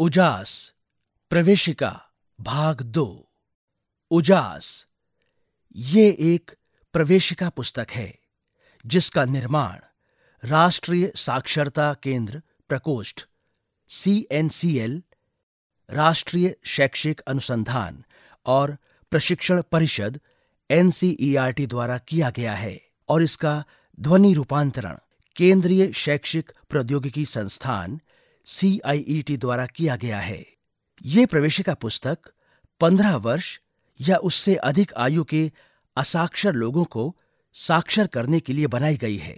उजास प्रवेशिका भाग दो उजास ये एक प्रवेशिका पुस्तक है जिसका निर्माण राष्ट्रीय साक्षरता केंद्र प्रकोष्ठ सीएनसीएल राष्ट्रीय शैक्षिक अनुसंधान और प्रशिक्षण परिषद एनसीईआरटी e द्वारा किया गया है और इसका ध्वनि रूपांतरण केंद्रीय शैक्षिक प्रौद्योगिकी संस्थान सीआईईटी e द्वारा किया गया है ये प्रवेशिका पुस्तक 15 वर्ष या उससे अधिक आयु के असाक्षर लोगों को साक्षर करने के लिए बनाई गई है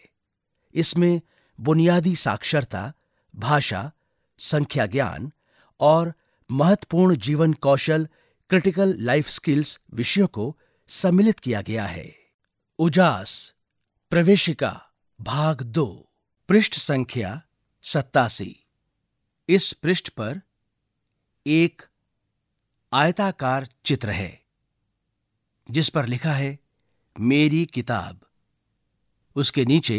इसमें बुनियादी साक्षरता भाषा संख्या ज्ञान और महत्वपूर्ण जीवन कौशल क्रिटिकल लाइफ स्किल्स विषयों को सम्मिलित किया गया है उजास प्रवेशिका भाग दो पृष्ठ संख्या सत्तासी इस पृष्ठ पर एक आयताकार चित्र है जिस पर लिखा है मेरी किताब उसके नीचे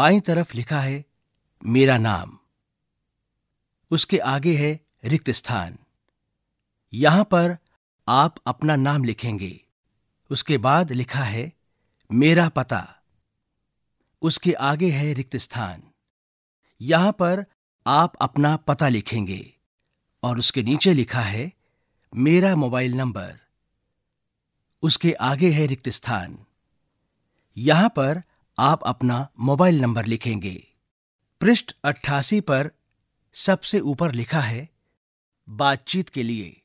बाईं तरफ लिखा है मेरा नाम उसके आगे है रिक्त स्थान यहां पर आप अपना नाम लिखेंगे उसके बाद लिखा है मेरा पता उसके आगे है रिक्त स्थान यहां पर आप अपना पता लिखेंगे और उसके नीचे लिखा है मेरा मोबाइल नंबर उसके आगे है रिक्त स्थान यहां पर आप अपना मोबाइल नंबर लिखेंगे पृष्ठ अट्ठासी पर सबसे ऊपर लिखा है बातचीत के लिए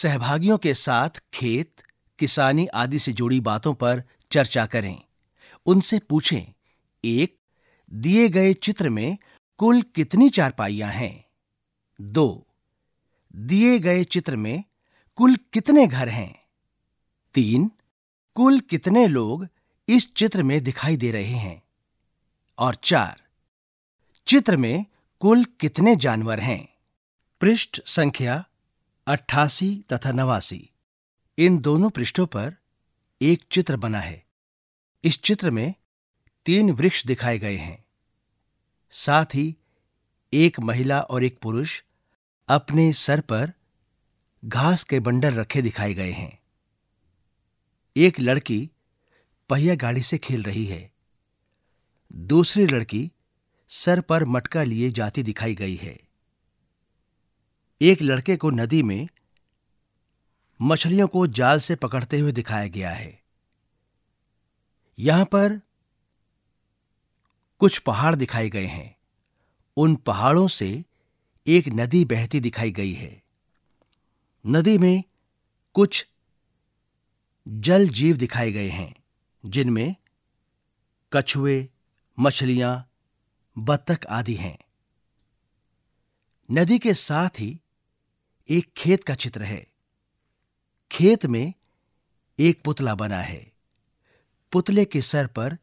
सहभागियों के साथ खेत किसानी आदि से जुड़ी बातों पर चर्चा करें उनसे पूछें एक दिए गए चित्र में कुल कितनी चारपाइयां हैं दो दिए गए चित्र में कुल कितने घर हैं तीन कुल कितने लोग इस चित्र में दिखाई दे रहे हैं और चार चित्र में कुल कितने जानवर हैं पृष्ठ संख्या अट्ठासी तथा नवासी इन दोनों पृष्ठों पर एक चित्र बना है इस चित्र में तीन वृक्ष दिखाए गए हैं साथ ही एक महिला और एक पुरुष अपने सर पर घास के बंडल रखे दिखाए गए हैं एक लड़की पहिया गाड़ी से खेल रही है दूसरी लड़की सर पर मटका लिए जाती दिखाई गई है एक लड़के को नदी में मछलियों को जाल से पकड़ते हुए दिखाया गया है यहां पर कुछ पहाड़ दिखाए गए हैं उन पहाड़ों से एक नदी बहती दिखाई गई है नदी में कुछ जल जीव दिखाए गए हैं जिनमें कछुए मछलियां बत्तख आदि हैं नदी के साथ ही एक खेत का चित्र है खेत में एक पुतला बना है पुतले के सर पर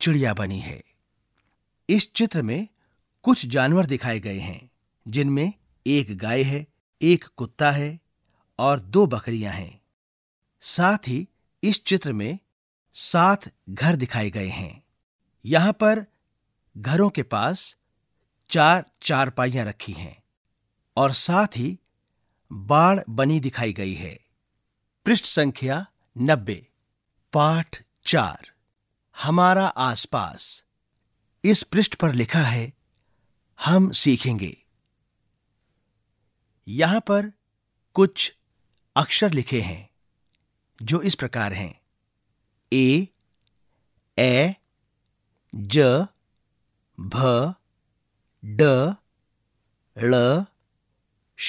चिड़िया बनी है इस चित्र में कुछ जानवर दिखाए गए हैं जिनमें एक गाय है एक कुत्ता है और दो बकरियां हैं साथ ही इस चित्र में सात घर दिखाए गए हैं यहां पर घरों के पास चार चारपाइयां रखी हैं और साथ ही बाढ़ बनी दिखाई गई है पृष्ठ संख्या नब्बे पाठ चार हमारा आसपास इस पृष्ठ पर लिखा है हम सीखेंगे यहां पर कुछ अक्षर लिखे हैं जो इस प्रकार हैं ए ए ज भ ड ल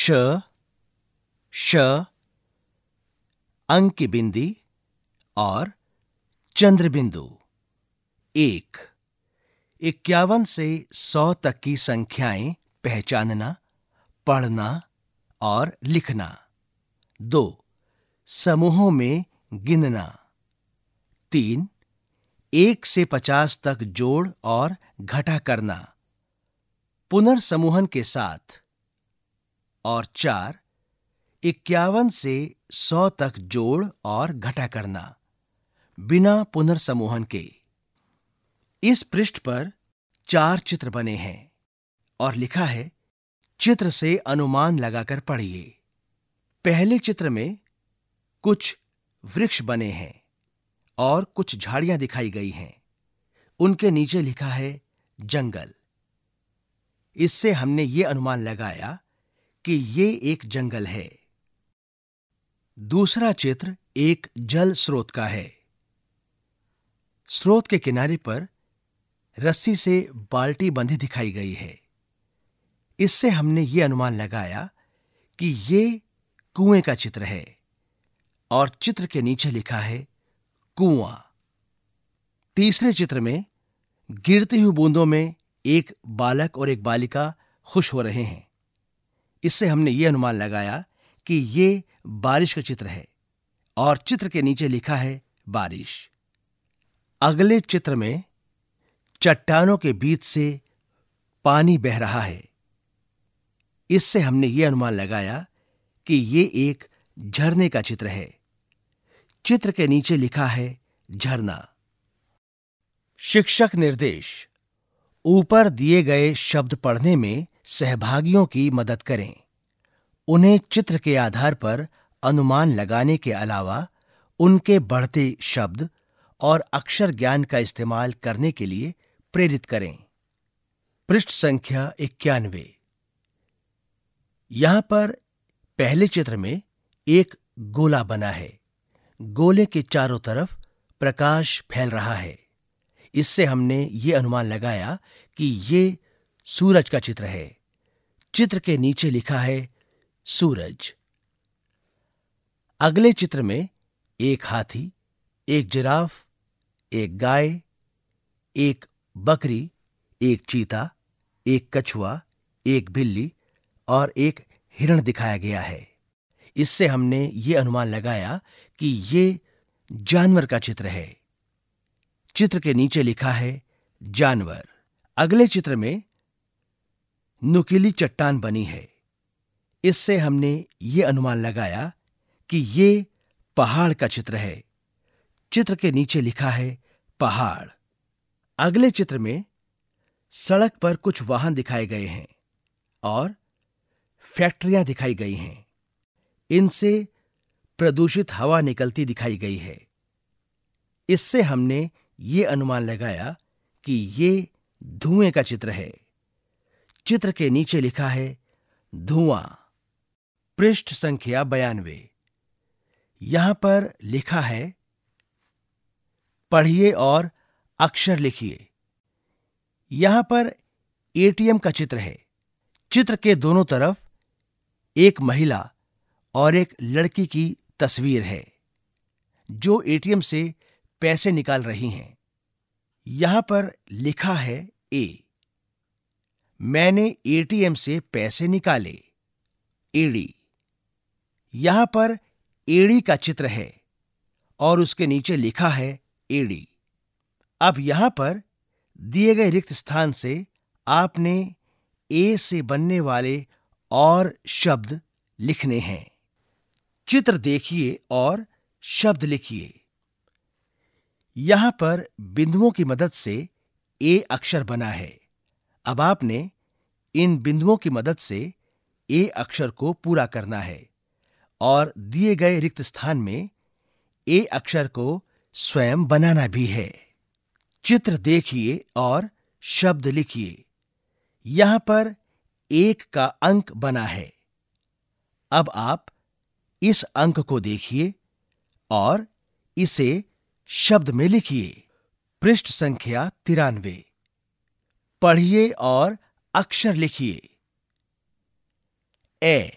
श श अंक बिंदी और चंद्रबिंदु एक इक्यावन से सौ तक की संख्याएं पहचानना पढ़ना और लिखना दो समूहों में गिनना तीन एक से पचास तक जोड़ और घटा करना पुनर्समूहन के साथ और चार इक्यावन से सौ तक जोड़ और घटा करना बिना पुनर्समूहन के इस पृष्ठ पर चार चित्र बने हैं और लिखा है चित्र से अनुमान लगाकर पढ़िए पहले चित्र में कुछ वृक्ष बने हैं और कुछ झाड़ियां दिखाई गई हैं उनके नीचे लिखा है जंगल इससे हमने ये अनुमान लगाया कि ये एक जंगल है दूसरा चित्र एक जल स्रोत का है स्रोत के किनारे पर रस्सी से बाल्टी बंधी दिखाई गई है इससे हमने ये अनुमान लगाया कि ये कुएं का चित्र है और चित्र के नीचे लिखा है कुआं तीसरे चित्र में गिरती हुई बूंदों में एक बालक और एक बालिका खुश हो रहे हैं इससे हमने ये अनुमान लगाया कि ये बारिश का चित्र है और चित्र के नीचे लिखा है बारिश अगले चित्र में चट्टानों के बीच से पानी बह रहा है इससे हमने ये अनुमान लगाया कि ये एक झरने का चित्र है चित्र के नीचे लिखा है झरना शिक्षक निर्देश ऊपर दिए गए शब्द पढ़ने में सहभागियों की मदद करें उन्हें चित्र के आधार पर अनुमान लगाने के अलावा उनके बढ़ते शब्द और अक्षर ज्ञान का इस्तेमाल करने के लिए प्रेरित करें पृष्ठ संख्या इक्यानवे यहां पर पहले चित्र में एक गोला बना है गोले के चारों तरफ प्रकाश फैल रहा है इससे हमने ये अनुमान लगाया कि ये सूरज का चित्र है चित्र के नीचे लिखा है सूरज अगले चित्र में एक हाथी एक जिराफ एक गाय एक बकरी एक चीता एक कछुआ एक बिल्ली और एक हिरण दिखाया गया है इससे हमने ये अनुमान लगाया कि ये जानवर का चित्र है चित्र के नीचे लिखा है जानवर अगले चित्र में नुकीली चट्टान बनी है इससे हमने ये अनुमान लगाया कि ये पहाड़ का चित्र है चित्र के नीचे लिखा है पहाड़ अगले चित्र में सड़क पर कुछ वाहन दिखाए गए हैं और फैक्ट्रियां दिखाई गई हैं इनसे प्रदूषित हवा निकलती दिखाई गई है इससे हमने ये अनुमान लगाया कि ये धुएं का चित्र है चित्र के नीचे लिखा है धुआं पृष्ठ संख्या बयानवे यहां पर लिखा है पढ़िए और अक्षर लिखिए यहां पर एटीएम का चित्र है चित्र के दोनों तरफ एक महिला और एक लड़की की तस्वीर है जो एटीएम से पैसे निकाल रही हैं यहां पर लिखा है ए मैंने एटीएम से पैसे निकाले एडी यहां पर एडी का चित्र है और उसके नीचे लिखा है एडी अब यहां पर दिए गए रिक्त स्थान से आपने ए से बनने वाले और शब्द लिखने हैं चित्र देखिए और शब्द लिखिए यहां पर बिंदुओं की मदद से ए अक्षर बना है अब आपने इन बिंदुओं की मदद से ए अक्षर को पूरा करना है और दिए गए रिक्त स्थान में ए अक्षर को स्वयं बनाना भी है चित्र देखिए और शब्द लिखिए यहां पर एक का अंक बना है अब आप इस अंक को देखिए और इसे शब्द में लिखिए पृष्ठ संख्या तिरानवे पढ़िए और अक्षर लिखिए ए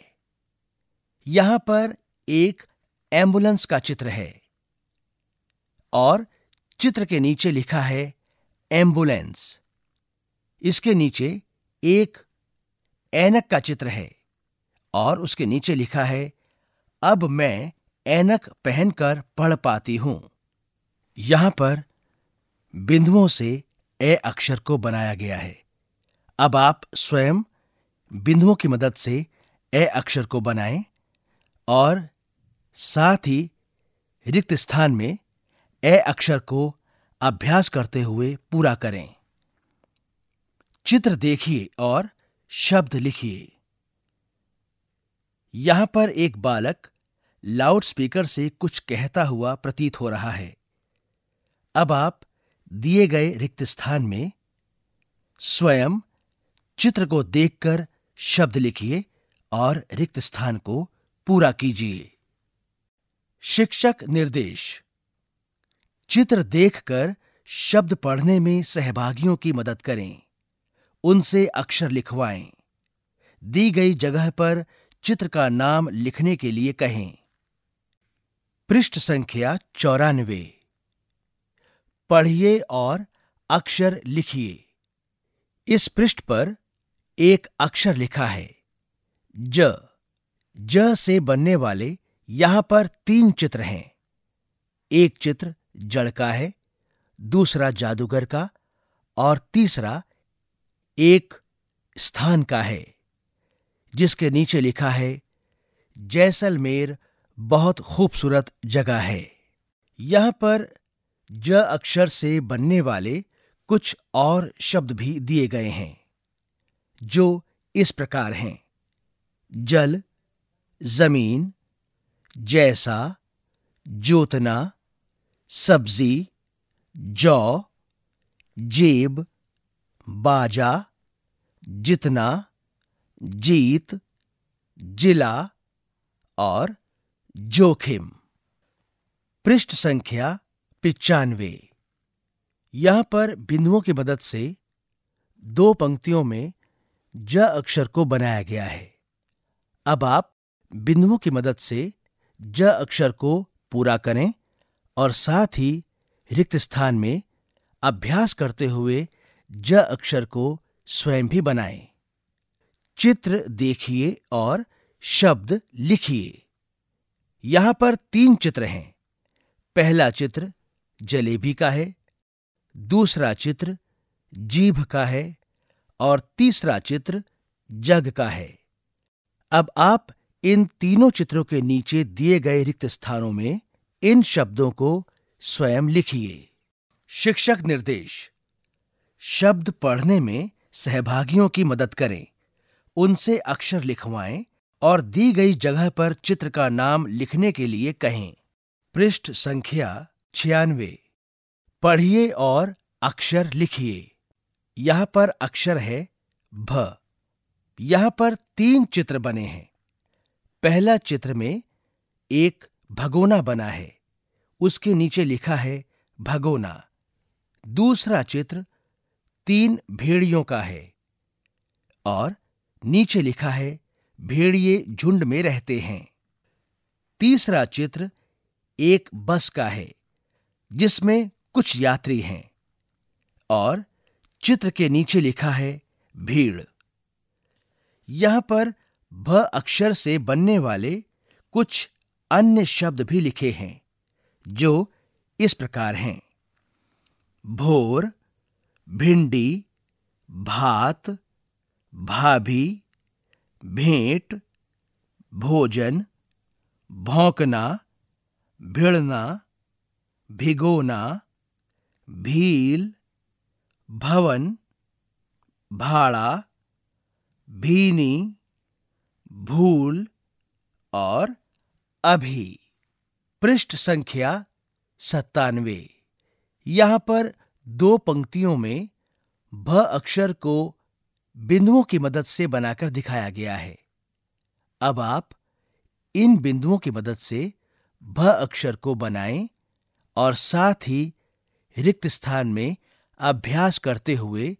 यहां पर एक एम्बुलेंस का चित्र है और चित्र के नीचे लिखा है एम्बुलेंस इसके नीचे एक ऐनक का चित्र है और उसके नीचे लिखा है अब मैं ऐनक पहनकर पढ़ पाती हूं यहां पर बिंदुओं से ए अक्षर को बनाया गया है अब आप स्वयं बिंदुओं की मदद से ए अक्षर को बनाएं और साथ ही रिक्त स्थान में ए अक्षर को अभ्यास करते हुए पूरा करें चित्र देखिए और शब्द लिखिए यहां पर एक बालक लाउडस्पीकर से कुछ कहता हुआ प्रतीत हो रहा है अब आप दिए गए रिक्त स्थान में स्वयं चित्र को देखकर शब्द लिखिए और रिक्त स्थान को पूरा कीजिए शिक्षक निर्देश चित्र देखकर शब्द पढ़ने में सहभागियों की मदद करें उनसे अक्षर लिखवाएं दी गई जगह पर चित्र का नाम लिखने के लिए कहें पृष्ठ संख्या चौरानवे पढ़िए और अक्षर लिखिए इस पृष्ठ पर एक अक्षर लिखा है ज ज से बनने वाले यहां पर तीन चित्र हैं एक चित्र जड़ का है दूसरा जादूगर का और तीसरा एक स्थान का है जिसके नीचे लिखा है जैसलमेर बहुत खूबसूरत जगह है यहां पर ज अक्षर से बनने वाले कुछ और शब्द भी दिए गए हैं जो इस प्रकार हैं जल जमीन जैसा जोतना सब्जी जौ जेब बाजा जितना जीत जिला और जोखिम पृष्ठ संख्या पिचानवे यहां पर बिंदुओं की मदद से दो पंक्तियों में ज अक्षर को बनाया गया है अब आप बिंदुओं की मदद से ज अक्षर को पूरा करें और साथ ही रिक्त स्थान में अभ्यास करते हुए ज अक्षर को स्वयं भी बनाएं। चित्र देखिए और शब्द लिखिए यहां पर तीन चित्र हैं पहला चित्र जलेबी का है दूसरा चित्र जीभ का है और तीसरा चित्र जग का है अब आप इन तीनों चित्रों के नीचे दिए गए रिक्त स्थानों में इन शब्दों को स्वयं लिखिए शिक्षक निर्देश शब्द पढ़ने में सहभागियों की मदद करें उनसे अक्षर लिखवाएं और दी गई जगह पर चित्र का नाम लिखने के लिए कहें पृष्ठ संख्या छियानवे पढ़िए और अक्षर लिखिए यहां पर अक्षर है भ यहां पर तीन चित्र बने हैं पहला चित्र में एक भगोना बना है उसके नीचे लिखा है भगोना दूसरा चित्र तीन भेड़ियों का है और नीचे लिखा है भेड़िए झुंड में रहते हैं तीसरा चित्र एक बस का है जिसमें कुछ यात्री हैं और चित्र के नीचे लिखा है भीड़ यहां पर भ अक्षर से बनने वाले कुछ अन्य शब्द भी लिखे हैं जो इस प्रकार हैं भोर भिंडी भात भाभी भेंट भोजन भौंकना भिड़ना भिगोना भील भवन भाड़ा भीनी भूल और अभी पृष्ठ संख्या सत्तानवे यहां पर दो पंक्तियों में भ अक्षर को बिंदुओं की मदद से बनाकर दिखाया गया है अब आप इन बिंदुओं की मदद से भ अक्षर को बनाएं और साथ ही रिक्त स्थान में अभ्यास करते हुए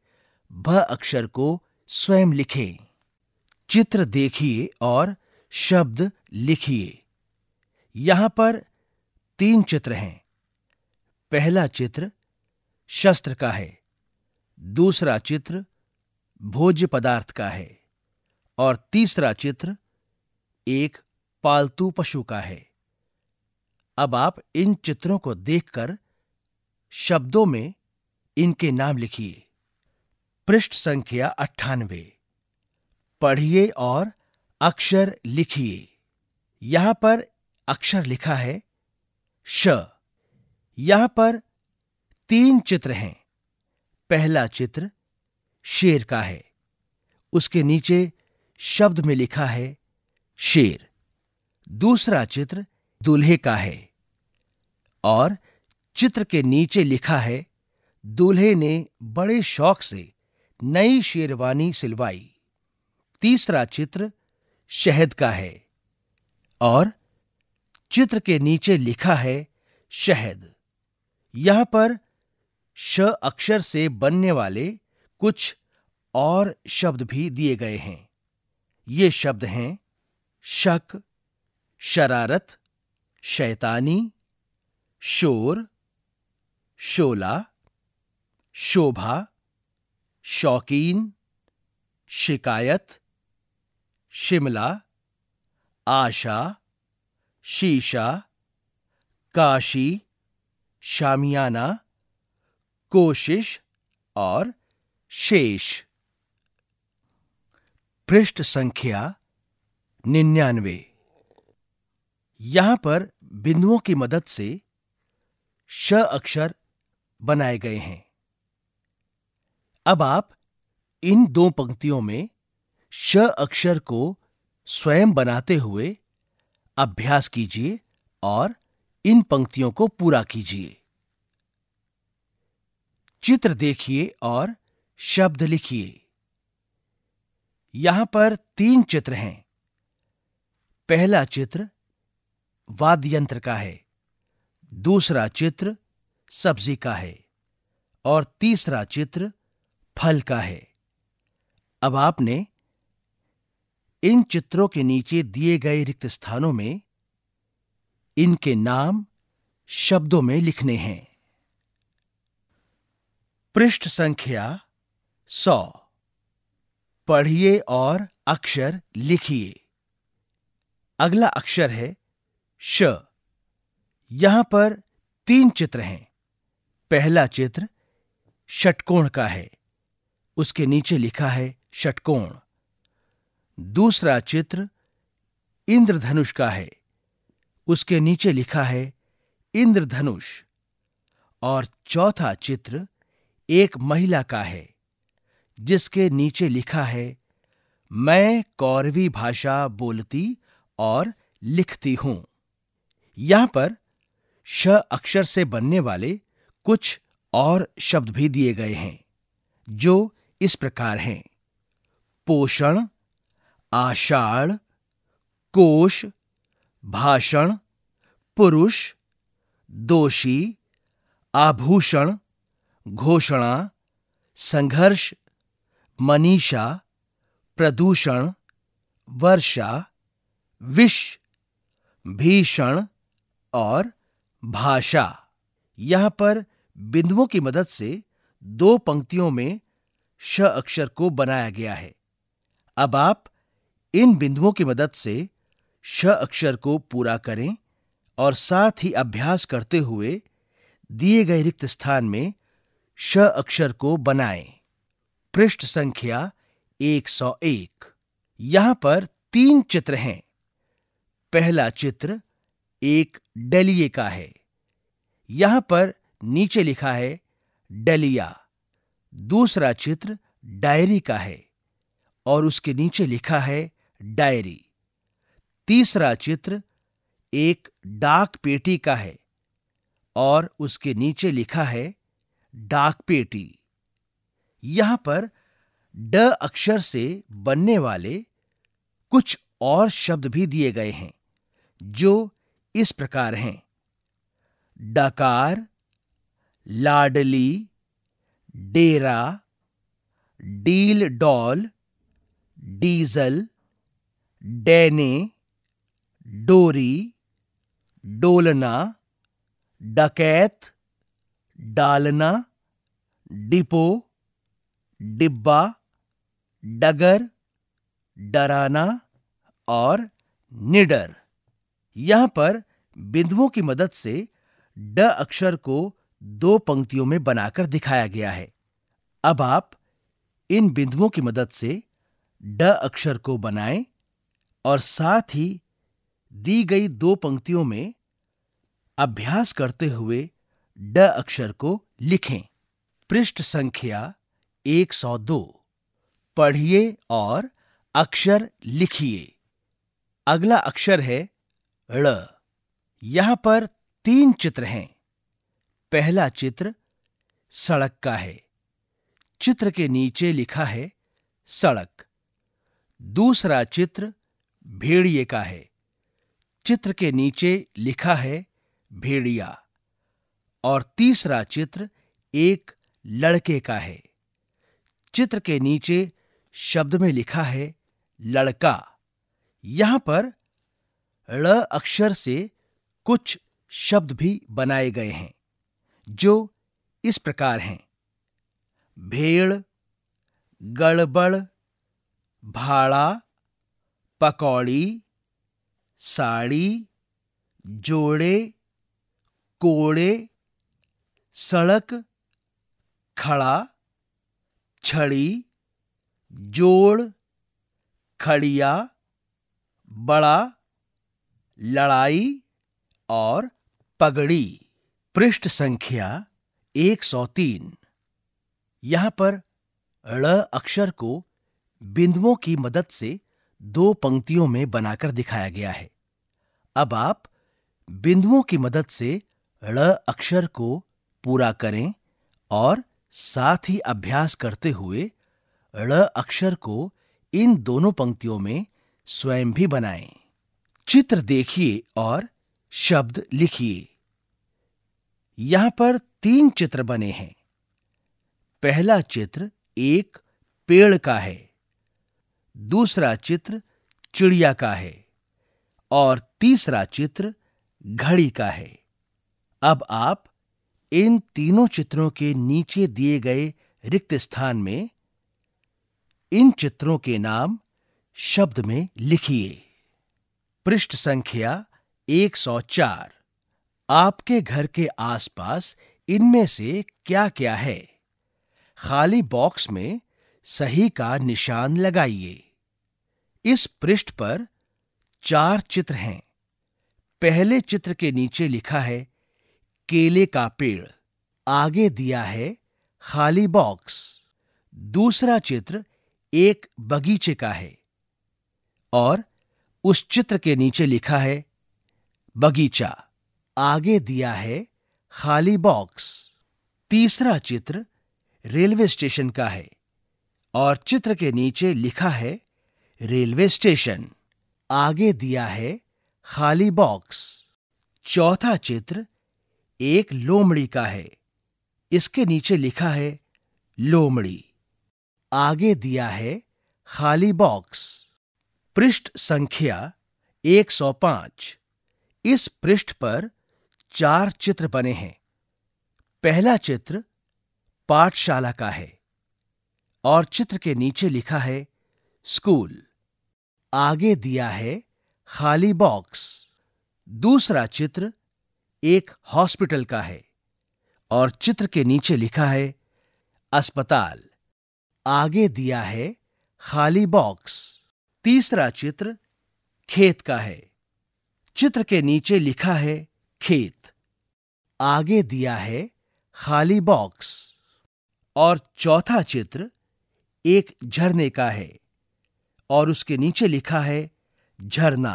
भ अक्षर को स्वयं लिखें चित्र देखिए और शब्द लिखिए यहां पर तीन चित्र हैं पहला चित्र शस्त्र का है दूसरा चित्र भोज्य पदार्थ का है और तीसरा चित्र एक पालतू पशु का है अब आप इन चित्रों को देखकर शब्दों में इनके नाम लिखिए पृष्ठ संख्या अट्ठानवे पढ़िए और अक्षर लिखिए यहां पर अक्षर लिखा है श यहां पर तीन चित्र हैं पहला चित्र शेर का है उसके नीचे शब्द में लिखा है शेर दूसरा चित्र दूल्हे का है और चित्र के नीचे लिखा है दूल्हे ने बड़े शौक से नई शेरवानी सिलवाई तीसरा चित्र शहद का है और चित्र के नीचे लिखा है शहद यहां पर श अक्षर से बनने वाले कुछ और शब्द भी दिए गए हैं ये शब्द हैं शक शरारत शैतानी शोर शोला शोभा शौकीन शिकायत शिमला आशा शीशा काशी शामियाना कोशिश और शेष पृष्ठ संख्या निन्यानवे यहां पर बिंदुओं की मदद से श अक्षर बनाए गए हैं अब आप इन दो पंक्तियों में श अक्षर को स्वयं बनाते हुए अभ्यास कीजिए और इन पंक्तियों को पूरा कीजिए चित्र देखिए और शब्द लिखिए यहां पर तीन चित्र हैं पहला चित्र वाद्य यंत्र का है दूसरा चित्र सब्जी का है और तीसरा चित्र फल का है अब आपने इन चित्रों के नीचे दिए गए रिक्त स्थानों में इनके नाम शब्दों में लिखने हैं पृष्ठ संख्या सौ पढ़िए और अक्षर लिखिए अगला अक्षर है श यहां पर तीन चित्र हैं पहला चित्र षटकोण का है उसके नीचे लिखा है षटकोण दूसरा चित्र इंद्रधनुष का है उसके नीचे लिखा है इंद्रधनुष और चौथा चित्र एक महिला का है जिसके नीचे लिखा है मैं कौरवी भाषा बोलती और लिखती हूं यहां पर श अक्षर से बनने वाले कुछ और शब्द भी दिए गए हैं जो इस प्रकार हैं पोषण आषाढ़ कोश भाषण पुरुष दोषी आभूषण घोषणा संघर्ष मनीषा प्रदूषण वर्षा विष भीषण और भाषा यहाँ पर बिंदुओं की मदद से दो पंक्तियों में श अक्षर को बनाया गया है अब आप इन बिंदुओं की मदद से श अक्षर को पूरा करें और साथ ही अभ्यास करते हुए दिए गए रिक्त स्थान में श अक्षर को बनाएं। पृष्ठ संख्या 101। यहां पर तीन चित्र हैं पहला चित्र एक डलिए का है यहां पर नीचे लिखा है डलिया दूसरा चित्र डायरी का है और उसके नीचे लिखा है डायरी तीसरा चित्र एक डाक पेटी का है और उसके नीचे लिखा है डाक पेटी यहां पर ड अक्षर से बनने वाले कुछ और शब्द भी दिए गए हैं जो इस प्रकार हैं डकार लाडली डेरा डील डॉल डीजल डैने डोरी डोलना डकैत डालना डिपो डिब्बा डगर डराना और निडर यहां पर बिंदुओं की मदद से ड अक्षर को दो पंक्तियों में बनाकर दिखाया गया है अब आप इन बिंदुओं की मदद से ड अक्षर को बनाएं और साथ ही दी गई दो पंक्तियों में अभ्यास करते हुए ड अक्षर को लिखें पृष्ठ संख्या 102 पढ़िए और अक्षर लिखिए अगला अक्षर है ण यहां पर तीन चित्र हैं पहला चित्र सड़क का है चित्र के नीचे लिखा है सड़क दूसरा चित्र भेड़िए का है चित्र के नीचे लिखा है भेड़िया और तीसरा चित्र एक लड़के का है चित्र के नीचे शब्द में लिखा है लड़का यहां पर ल अक्षर से कुछ शब्द भी बनाए गए हैं जो इस प्रकार हैं भेड़ गड़बड़ भाड़ा पकौड़ी साड़ी जोड़े कोड़े सड़क खड़ा छड़ी जोड़ खड़िया बड़ा लड़ाई और पगड़ी पृष्ठ संख्या 103 यहां पर ल अक्षर को बिंदुओं की मदद से दो पंक्तियों में बनाकर दिखाया गया है अब आप बिंदुओं की मदद से ण अक्षर को पूरा करें और साथ ही अभ्यास करते हुए ण अक्षर को इन दोनों पंक्तियों में स्वयं भी बनाएं। चित्र देखिए और शब्द लिखिए यहां पर तीन चित्र बने हैं पहला चित्र एक पेड़ का है दूसरा चित्र चिड़िया का है और तीसरा चित्र घड़ी का है अब आप इन तीनों चित्रों के नीचे दिए गए रिक्त स्थान में इन चित्रों के नाम शब्द में लिखिए पृष्ठ संख्या 104 आपके घर के आसपास इनमें से क्या-क्या है खाली बॉक्स में सही का निशान लगाइए इस पृष्ठ पर चार चित्र हैं पहले चित्र के नीचे लिखा है केले का पेड़ आगे दिया है खाली बॉक्स दूसरा चित्र एक बगीचे का है और उस चित्र के नीचे लिखा है बगीचा आगे दिया है खाली बॉक्स तीसरा चित्र रेलवे स्टेशन का है और चित्र के नीचे लिखा है रेलवे स्टेशन आगे दिया है खाली बॉक्स चौथा चित्र एक लोमड़ी का है इसके नीचे लिखा है लोमड़ी आगे दिया है खाली बॉक्स पृष्ठ संख्या 105 इस पृष्ठ पर चार चित्र बने हैं पहला चित्र पाठशाला का है और चित्र के नीचे लिखा है स्कूल आगे दिया है खाली बॉक्स दूसरा चित्र एक हॉस्पिटल का है और चित्र के नीचे लिखा है अस्पताल आगे दिया है खाली बॉक्स तीसरा चित्र खेत का है चित्र के नीचे लिखा है खेत आगे दिया है खाली बॉक्स और चौथा चित्र एक झरने का है और उसके नीचे लिखा है झरना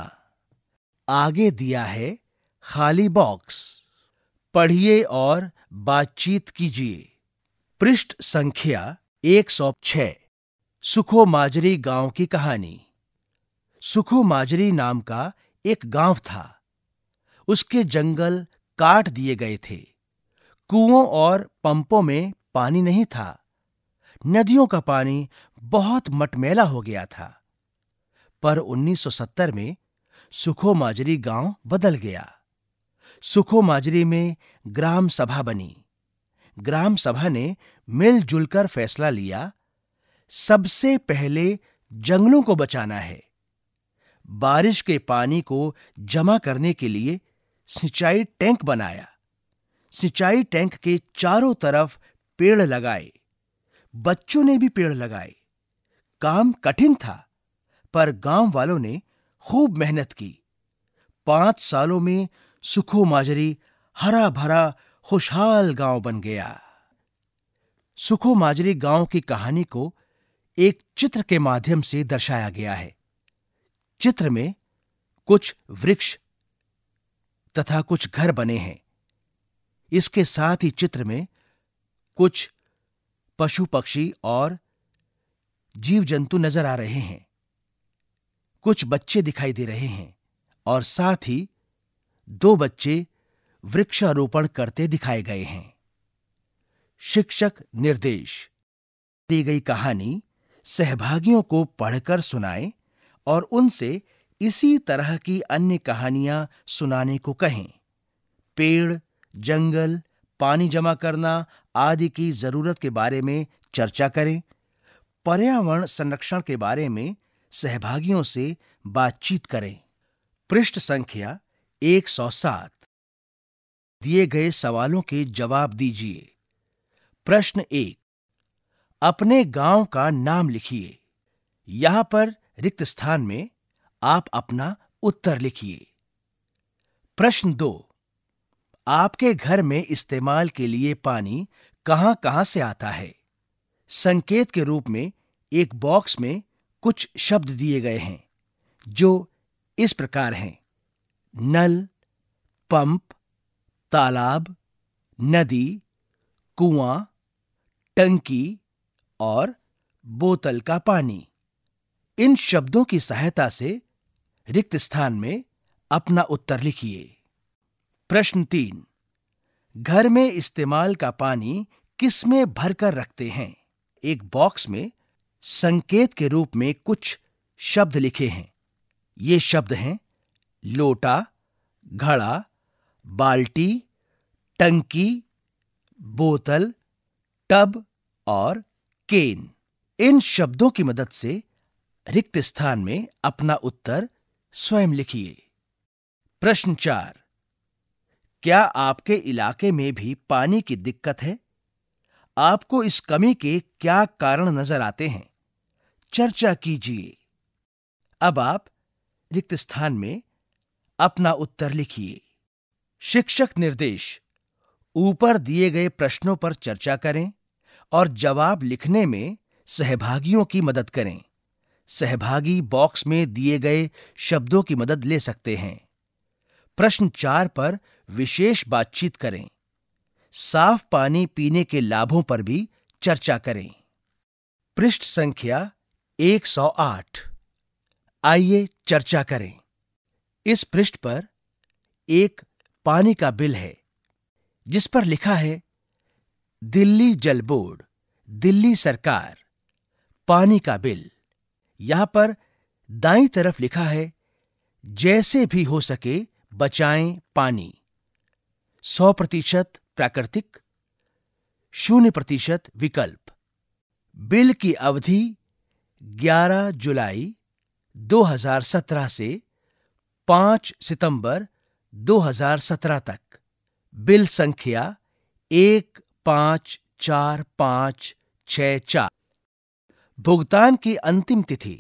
आगे दिया है खाली बॉक्स पढ़िए और बातचीत कीजिए पृष्ठ संख्या 106 सुखो माजरी गांव की कहानी सुखो माजरी नाम का एक गांव था उसके जंगल काट दिए गए थे कुओं और पंपों में पानी नहीं था नदियों का पानी बहुत मटमैला हो गया था पर 1970 में सुखोमाजरी गांव बदल गया सुखोमाजरी में ग्राम सभा बनी ग्राम सभा ने मिलजुल कर फैसला लिया सबसे पहले जंगलों को बचाना है बारिश के पानी को जमा करने के लिए सिंचाई टैंक बनाया सिंचाई टैंक के चारों तरफ पेड़ लगाए बच्चों ने भी पेड़ लगाए काम कठिन था पर गांव वालों ने खूब मेहनत की पांच सालों में सुखो माजरी हरा भरा खुशहाल गांव बन गया सुखो माजरी गांव की कहानी को एक चित्र के माध्यम से दर्शाया गया है चित्र में कुछ वृक्ष तथा कुछ घर बने हैं इसके साथ ही चित्र में कुछ पशु पक्षी और जीव जंतु नजर आ रहे हैं कुछ बच्चे दिखाई दे रहे हैं और साथ ही दो बच्चे वृक्षारोपण करते दिखाए गए हैं शिक्षक निर्देश दी गई कहानी सहभागियों को पढ़कर सुनाएं और उनसे इसी तरह की अन्य कहानियां सुनाने को कहें पेड़ जंगल पानी जमा करना आदि की जरूरत के बारे में चर्चा करें पर्यावरण संरक्षण के बारे में सहभागियों से बातचीत करें पृष्ठ संख्या 107 दिए गए सवालों के जवाब दीजिए प्रश्न एक अपने गांव का नाम लिखिए यहां पर रिक्त स्थान में आप अपना उत्तर लिखिए प्रश्न दो आपके घर में इस्तेमाल के लिए पानी कहां कहां से आता है संकेत के रूप में एक बॉक्स में कुछ शब्द दिए गए हैं जो इस प्रकार हैं नल पंप तालाब नदी कुआं टंकी और बोतल का पानी इन शब्दों की सहायता से रिक्त स्थान में अपना उत्तर लिखिए प्रश्न तीन घर में इस्तेमाल का पानी किस में भरकर रखते हैं एक बॉक्स में संकेत के रूप में कुछ शब्द लिखे हैं ये शब्द हैं लोटा घड़ा बाल्टी टंकी बोतल टब और केन इन शब्दों की मदद से रिक्त स्थान में अपना उत्तर स्वयं लिखिए प्रश्न चार क्या आपके इलाके में भी पानी की दिक्कत है आपको इस कमी के क्या कारण नजर आते हैं चर्चा कीजिए अब आप रिक्त स्थान में अपना उत्तर लिखिए शिक्षक निर्देश ऊपर दिए गए प्रश्नों पर चर्चा करें और जवाब लिखने में सहभागियों की मदद करें सहभागी बॉक्स में दिए गए शब्दों की मदद ले सकते हैं प्रश्न चार पर विशेष बातचीत करें साफ पानी पीने के लाभों पर भी चर्चा करें पृष्ठ संख्या 108 आइए चर्चा करें इस पृष्ठ पर एक पानी का बिल है जिस पर लिखा है दिल्ली जल बोर्ड दिल्ली सरकार पानी का बिल यहां पर दाई तरफ लिखा है जैसे भी हो सके बचाएं पानी 100 प्रतिशत प्राकृतिक शून्य प्रतिशत विकल्प बिल की अवधि 11 जुलाई 2017 से 5 सितंबर 2017 तक बिल संख्या एक पांच चार पांच छ चार भुगतान की अंतिम तिथि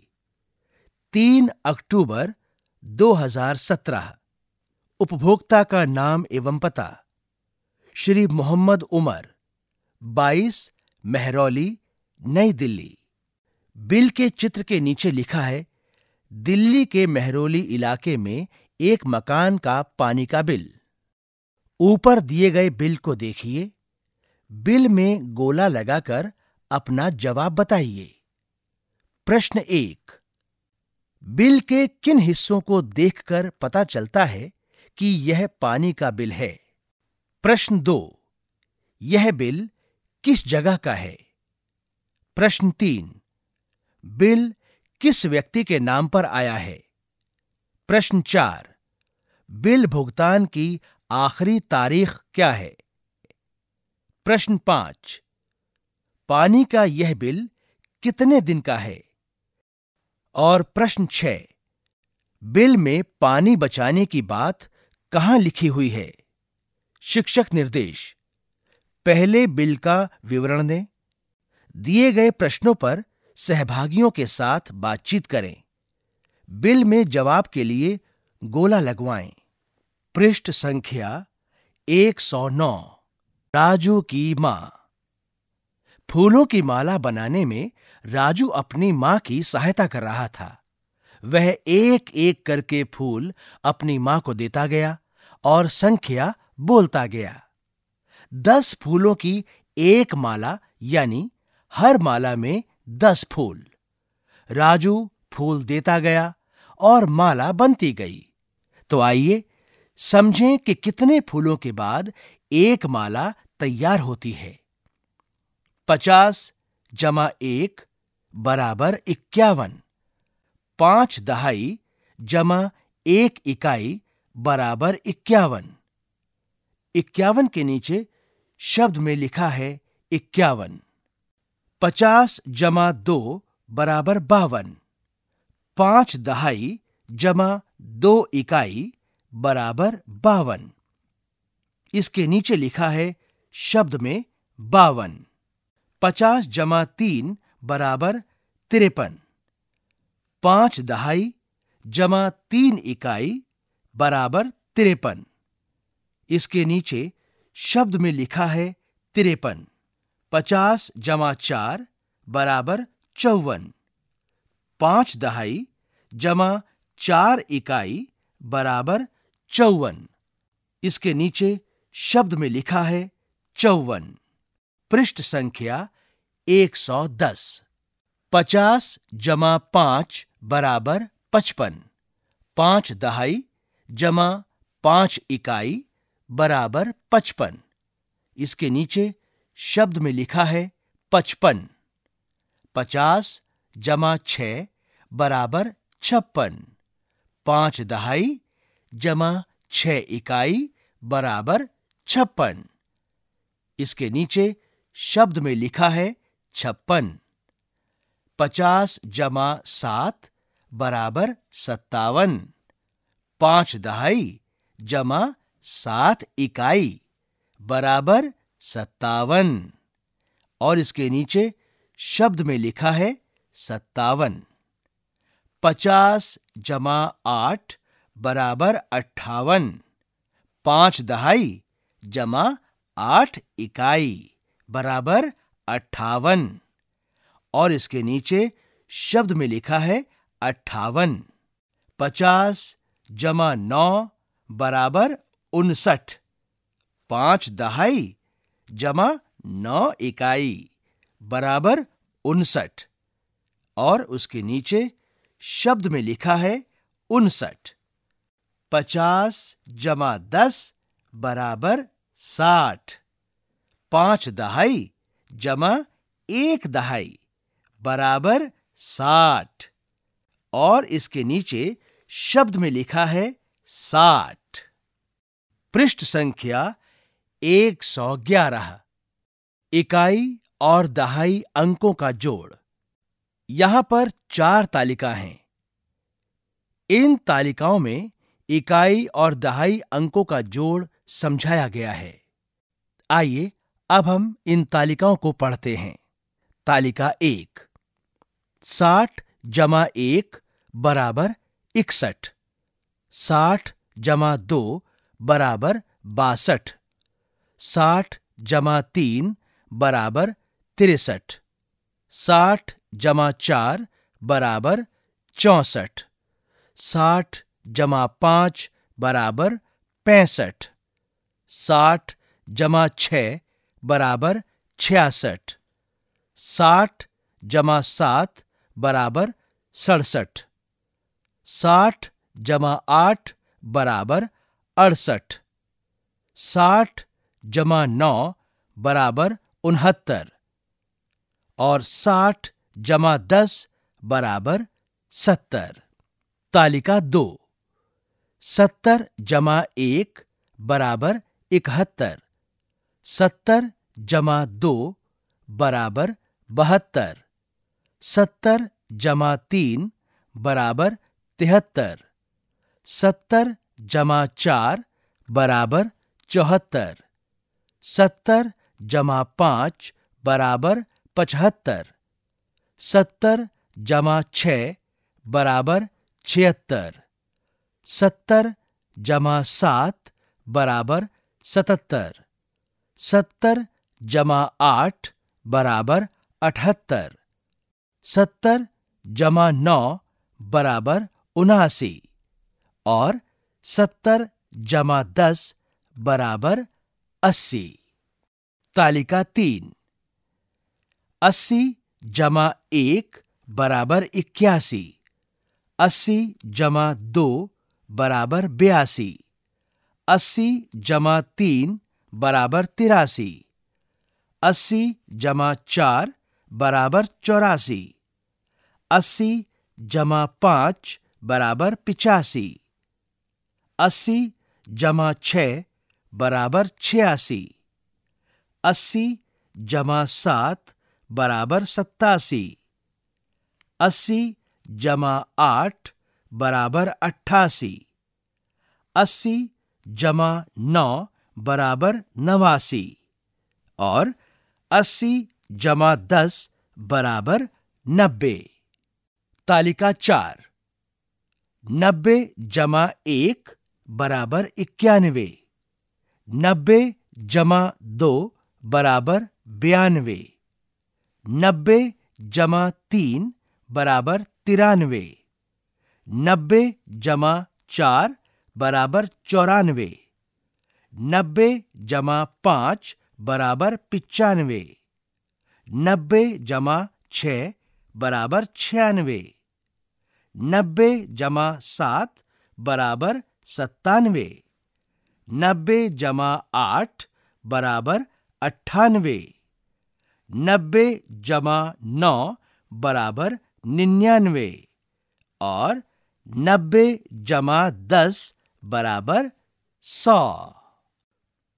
तीन अक्टूबर 2017 उपभोक्ता का नाम एवं पता श्री मोहम्मद उमर 22 मेहरौली नई दिल्ली बिल के चित्र के नीचे लिखा है दिल्ली के मेहरौली इलाके में एक मकान का पानी का बिल ऊपर दिए गए बिल को देखिए बिल में गोला लगाकर अपना जवाब बताइए प्रश्न एक बिल के किन हिस्सों को देखकर पता चलता है कि यह पानी का बिल है प्रश्न दो यह बिल किस जगह का है प्रश्न तीन बिल किस व्यक्ति के नाम पर आया है प्रश्न चार बिल भुगतान की आखिरी तारीख क्या है प्रश्न पांच पानी का यह बिल कितने दिन का है और प्रश्न छह बिल में पानी बचाने की बात कहां लिखी हुई है शिक्षक निर्देश पहले बिल का विवरण दें दिए गए प्रश्नों पर सहभागियों के साथ बातचीत करें बिल में जवाब के लिए गोला लगवाएं पृष्ठ संख्या 109 राजू की मां फूलों की माला बनाने में राजू अपनी मां की सहायता कर रहा था वह एक एक करके फूल अपनी मां को देता गया और संख्या बोलता गया दस फूलों की एक माला यानी हर माला में दस फूल राजू फूल देता गया और माला बनती गई तो आइए समझें कि कितने फूलों के बाद एक माला तैयार होती है पचास जमा एक बराबर इक्यावन पांच दहाई जमा एक इकाई बराबर इक्यावन इक्यावन के नीचे शब्द में लिखा है इक्यावन पचास जमा दो बराबर बावन पांच दहाई जमा दो इकाई बराबर बावन इसके नीचे लिखा है शब्द में बावन पचास जमा तीन बराबर तिरपन पांच दहाई जमा तीन इकाई बराबर तिरपन इसके नीचे शब्द में लिखा है तिरपन पचास जमा चार बराबर चौवन पांच दहाई जमा चार इकाई बराबर चौवन इसके नीचे शब्द में लिखा है चौवन पृष्ठ संख्या 110 पचास जमा पांच बराबर पचपन पांच दहाई जमा पांच इकाई बराबर पचपन इसके नीचे शब्द में लिखा है पचपन पचास जमा छ बराबर छप्पन पांच दहाई जमा छ इकाई बराबर छप्पन इसके नीचे शब्द में लिखा है छप्पन पचास जमा सात बराबर सत्तावन पांच दहाई जमा सात इकाई बराबर सत्तावन और इसके नीचे शब्द में लिखा है सत्तावन पचास जमा आठ बराबर अट्ठावन पांच दहाई जमा आठ इकाई बराबर अट्ठावन और इसके नीचे शब्द में लिखा है अट्ठावन पचास जमा नौ बराबर उनसठ पांच दहाई जमा नौ इकाई बराबर उनसठ और उसके नीचे शब्द में लिखा है उनसठ पचास जमा दस बराबर साठ पांच दहाई जमा एक दहाई बराबर साठ और इसके नीचे शब्द में लिखा है साठ पृष्ठ संख्या एक सौ ग्यारह इकाई और दहाई अंकों का जोड़ यहां पर चार तालिका हैं इन तालिकाओं में इकाई और दहाई अंकों का जोड़ समझाया गया है आइए अब हम इन तालिकाओं को पढ़ते हैं तालिका एक साठ जमा एक बराबर इकसठ साठ जमा दो बराबर बासठ साठ जमा तीन बराबर तिरसठ साठ जमा चार बराबर चौसठ साठ जमा पाँच बराबर पैंसठ साठ जमा छ बराबर छियासठ साठ जमा सात बराबर सड़सठ साठ जमा आठ बराबर अड़सठ साठ जमा नौ बराबर उनहत्तर और साठ जमा दस बराबर सत्तर तालिका दो सत्तर जमा एक बराबर इकहत्तर सत्तर जमा दो बराबर बहत्तर सत्तर जमा तीन बराबर तिहत्तर सत्तर जमा चार बराबर चौहत्तर सत्तर जमा पाँच बराबर पचहत्तर सत्तर जमा छ बराबर छिहत्तर सत्तर जमा सात बराबर सतहत्तर सत्तर जमा आठ बराबर अठहत्तर सत्तर जमा नौ बराबर उनासी और सत्तर जमा दस बराबर अस्सी तालिका तीन अस्सी जमा एक बराबर इक्यासी अस्सी जमा दो बराबर बयासी अस्सी जमा तीन बराबर तिरासी अस्सी जमा चार बराबर चौरासी अस्सी जमा पाँच बराबर पिचासी अस्सी जमा छ बराबर छियासी अस्सी जमा सात बराबर सत्तासी अस्सी जमा आठ बराबर अट्ठासी अस्सी जमा नौ बराबर नवासी और अस्सी जमा दस बराबर नब्बे तालिका चार नब्बे जमा एक बराबर इक्यानवे नब्बे जमा दो बराबर बयानवे नब्बे जमा तीन बराबर तिरानवे नब्बे जमा चार बराबर चौरानवे नब्बे जमा पाँच बराबर पिचानवे नब्बे जमा छ बराबर छियानवे नब्बे जमा सात बराबर सत्तानवे नब्बे जमा आठ बराबर अट्ठानवे नब्बे जमा नौ बराबर निन्यानवे और नब्बे जमा दस बराबर सौ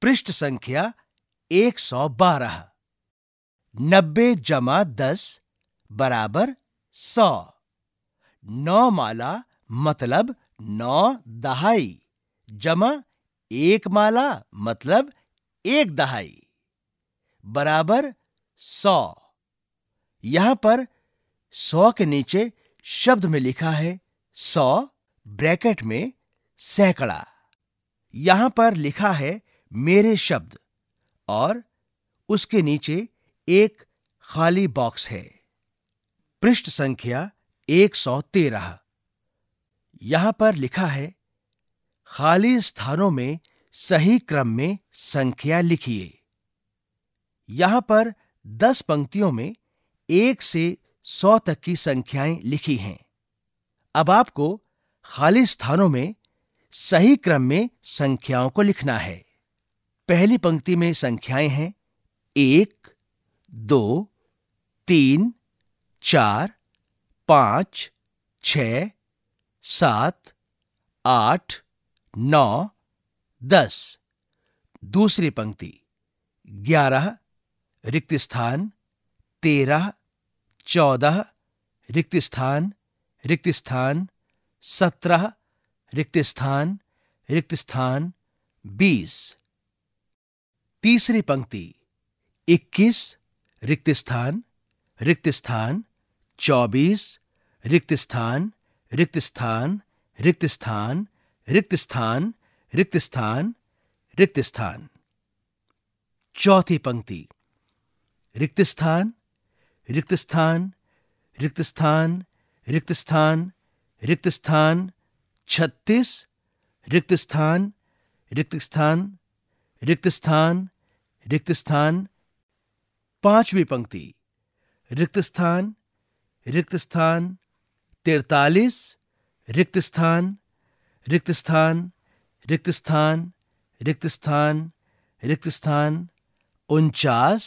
पृष्ठ संख्या एक सौ बारह नब्बे जमा दस बराबर सौ नौ माला मतलब नौ दहाई जमा एक माला मतलब एक दहाई बराबर सौ यहां पर सौ के नीचे शब्द में लिखा है सौ ब्रैकेट में सैकड़ा यहां पर लिखा है मेरे शब्द और उसके नीचे एक खाली बॉक्स है पृष्ठ संख्या एक सौ तेरह यहां पर लिखा है खाली स्थानों में सही क्रम में संख्या लिखिए यहां पर दस पंक्तियों में एक से सौ तक की संख्याएं लिखी हैं अब आपको खाली स्थानों में सही क्रम में संख्याओं को लिखना है पहली पंक्ति में संख्याएं हैं एक दो तीन चार पाँच छ सात आठ नौ दस दूसरी पंक्ति ग्यारह रिक्त स्थान तेरह चौदह रिक्त स्थान रिक्त स्थान सत्रह रिक्त स्थान रिक्त स्थान बीस तीसरी पंक्ति इक्कीस रिक्त स्थान रिक्त स्थान चौबीस रिक्त स्थान रिक्त स्थान रिक्त स्थान रिक्त स्थान रिक्त स्थान रिक्त स्थान चौथी पंक्ति रिक्त स्थान रिक्त स्थान रिक्त स्थान रिक्त स्थान रिक्त स्थान छत्तीस रिक्त स्थान रिक्त स्थान रिक्त स्थान रिक्त स्थान पांचवी पंक्ति रिक्त स्थान रिक्त स्थान तिरतालीस रिक्त स्थान रिक्त स्थान रिक्त स्थान रिक्त स्थान रिक्त स्थान उनचास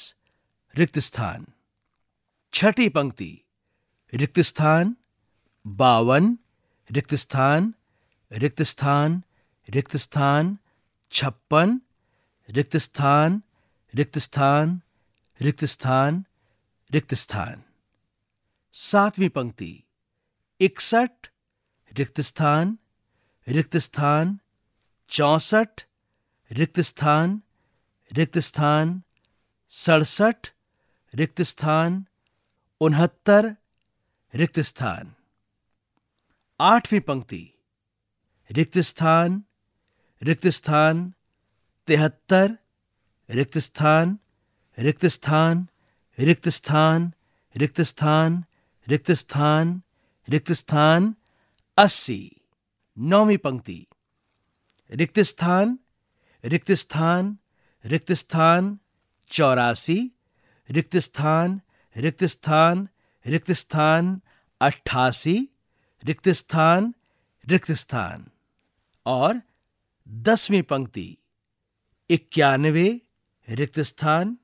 रिक्त स्थान छठी पंक्ति रिक्त स्थान बावन रिक्त स्थान रिक्त स्थान रिक्त स्थान छप्पन रिक्त स्थान रिक्त स्थान रिक्त स्थान रिक्त स्थान सातवीं पंक्ति इकसठ रिक्त स्थान रिक्त स्थान चौसठ रिक्त स्थान रिक्त स्थान सड़सठ रिक्त स्थान उनहत्तर रिक्त स्थान आठवीं पंक्ति रिक्त स्थान रिक्त स्थान तिहत्तर रिक्त स्थान रिक्त स्थान रिक्त स्थान रिक्त स्थान रिक्त स्थान रिक्त स्थान अस्सी नौवीं पंक्ति रिक्त स्थान रिक्त स्थान रिक्त स्थान चौरासी रिक्त स्थान रिक्त स्थान रिक्त स्थान अट्ठासी रिक्त स्थान रिक्त स्थान और दसवीं पंक्ति इक्यानवे रिक्त स्थान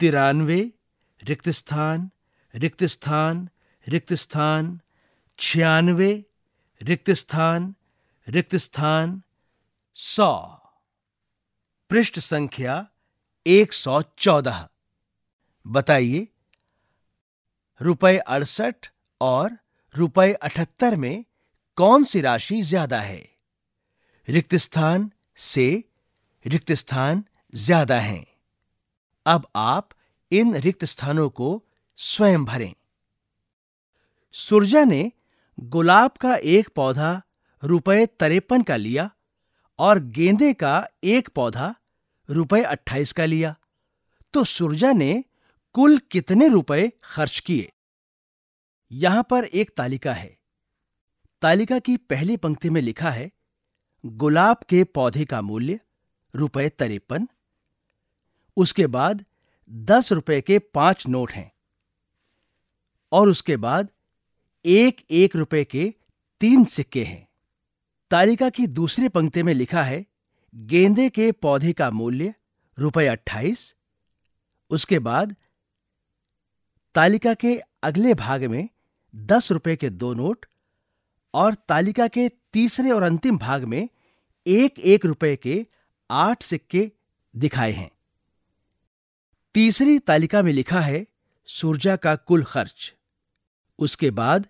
तिरानवे रिक्त स्थान रिक्त स्थान रिक्त स्थान छियानवे रिक्त स्थान रिक्त स्थान सौ पृष्ठ संख्या एक सौ चौदह बताइए रुपए अड़सठ और रुपए अठहत्तर में कौन सी राशि ज्यादा है रिक्त स्थान से रिक्त स्थान ज्यादा हैं अब आप इन रिक्त स्थानों को स्वयं भरें सुरजा ने गुलाब का एक पौधा रुपए तरेपन का लिया और गेंदे का एक पौधा रुपए अट्ठाईस का लिया तो सुरजा ने कुल कितने रुपए खर्च किए यहां पर एक तालिका है तालिका की पहली पंक्ति में लिखा है गुलाब के पौधे का मूल्य रुपए तरेपन उसके बाद दस रुपए के पांच नोट हैं और उसके बाद एक एक रुपए के तीन सिक्के हैं तालिका की दूसरी पंक्ति में लिखा है गेंदे के पौधे का मूल्य रुपये अट्ठाईस उसके बाद तालिका के अगले भाग में दस रुपए के दो नोट और तालिका के तीसरे और अंतिम भाग में एक एक रुपए के आठ सिक्के दिखाए हैं तीसरी तालिका में लिखा है सूर्जा का कुल खर्च उसके बाद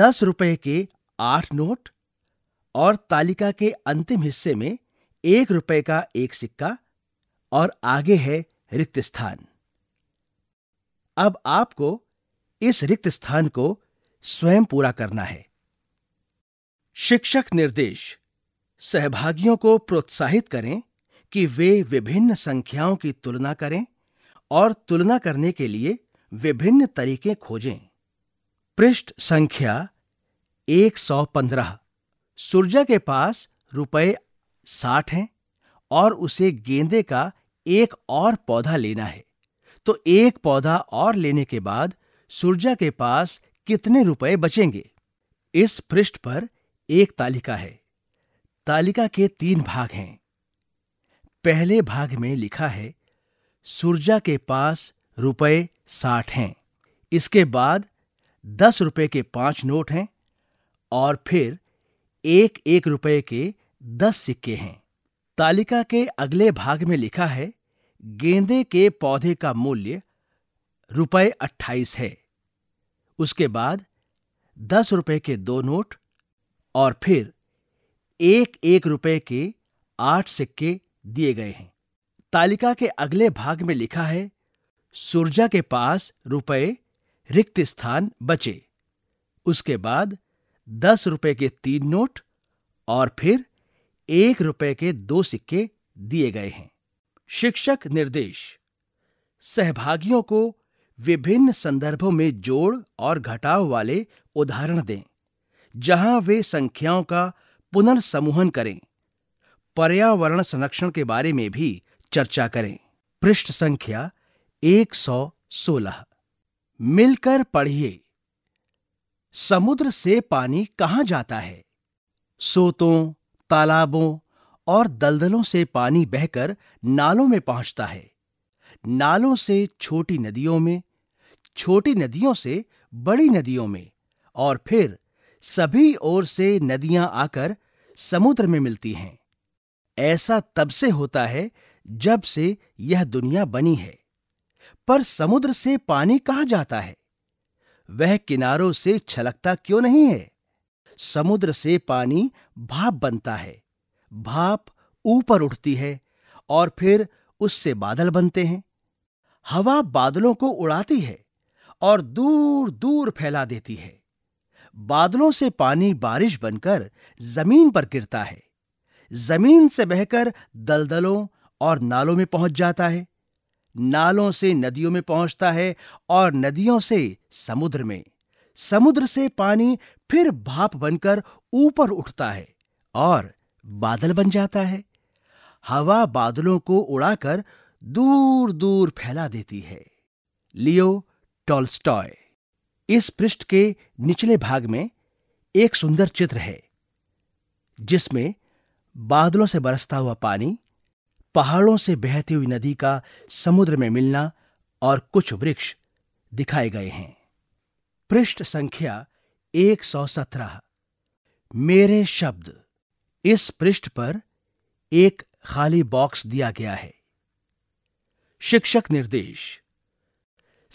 दस रुपये के आठ नोट और तालिका के अंतिम हिस्से में एक रुपये का एक सिक्का और आगे है रिक्त स्थान अब आपको इस रिक्त स्थान को स्वयं पूरा करना है शिक्षक निर्देश सहभागियों को प्रोत्साहित करें कि वे विभिन्न संख्याओं की तुलना करें और तुलना करने के लिए विभिन्न तरीके खोजें पृष्ठ संख्या 115 सूर्जा के पास रुपए साठ हैं और उसे गेंदे का एक और पौधा लेना है तो एक पौधा और लेने के बाद सूर्जा के पास कितने रुपए बचेंगे इस पृष्ठ पर एक तालिका है तालिका के तीन भाग हैं पहले भाग में लिखा है सूर्जा के पास रुपए साठ हैं इसके बाद दस रुपए के पांच नोट हैं और फिर एक एक रुपए के दस सिक्के हैं तालिका के अगले भाग में लिखा है गेंदे के पौधे का मूल्य रुपए अट्ठाईस है उसके बाद दस रुपए के दो नोट और फिर एक एक रुपए के आठ सिक्के दिए गए हैं तालिका के अगले भाग में लिखा है सुरजा के पास रुपए रिक्त स्थान बचे उसके बाद दस रुपए के तीन नोट और फिर एक रुपए के दो सिक्के दिए गए हैं शिक्षक निर्देश सहभागियों को विभिन्न संदर्भों में जोड़ और घटाव वाले उदाहरण दें जहां वे संख्याओं का पुनर्समूहन करें पर्यावरण संरक्षण के बारे में भी चर्चा करें पृष्ठ संख्या 116 मिलकर पढ़िए समुद्र से पानी कहाँ जाता है सोतों तालाबों और दलदलों से पानी बहकर नालों में पहुंचता है नालों से छोटी नदियों में छोटी नदियों से बड़ी नदियों में और फिर सभी ओर से नदियां आकर समुद्र में मिलती हैं ऐसा तब से होता है जब से यह दुनिया बनी है पर समुद्र से पानी कहां जाता है वह किनारों से छलकता क्यों नहीं है समुद्र से पानी भाप बनता है भाप ऊपर उठती है और फिर उससे बादल बनते हैं हवा बादलों को उड़ाती है और दूर दूर फैला देती है बादलों से पानी बारिश बनकर जमीन पर गिरता है जमीन से बहकर दलदलों और नालों में पहुंच जाता है नालों से नदियों में पहुंचता है और नदियों से समुद्र में समुद्र से पानी फिर भाप बनकर ऊपर उठता है और बादल बन जाता है हवा बादलों को उड़ाकर दूर दूर फैला देती है लियो टॉलस्टॉय इस पृष्ठ के निचले भाग में एक सुंदर चित्र है जिसमें बादलों से बरसता हुआ पानी पहाड़ों से बहती हुई नदी का समुद्र में मिलना और कुछ वृक्ष दिखाए गए हैं पृष्ठ संख्या 117 मेरे शब्द इस पृष्ठ पर एक खाली बॉक्स दिया गया है शिक्षक निर्देश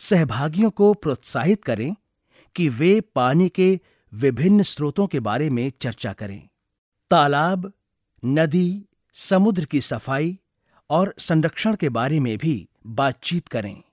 सहभागियों को प्रोत्साहित करें कि वे पानी के विभिन्न स्रोतों के बारे में चर्चा करें तालाब नदी समुद्र की सफाई और संरक्षण के बारे में भी बातचीत करें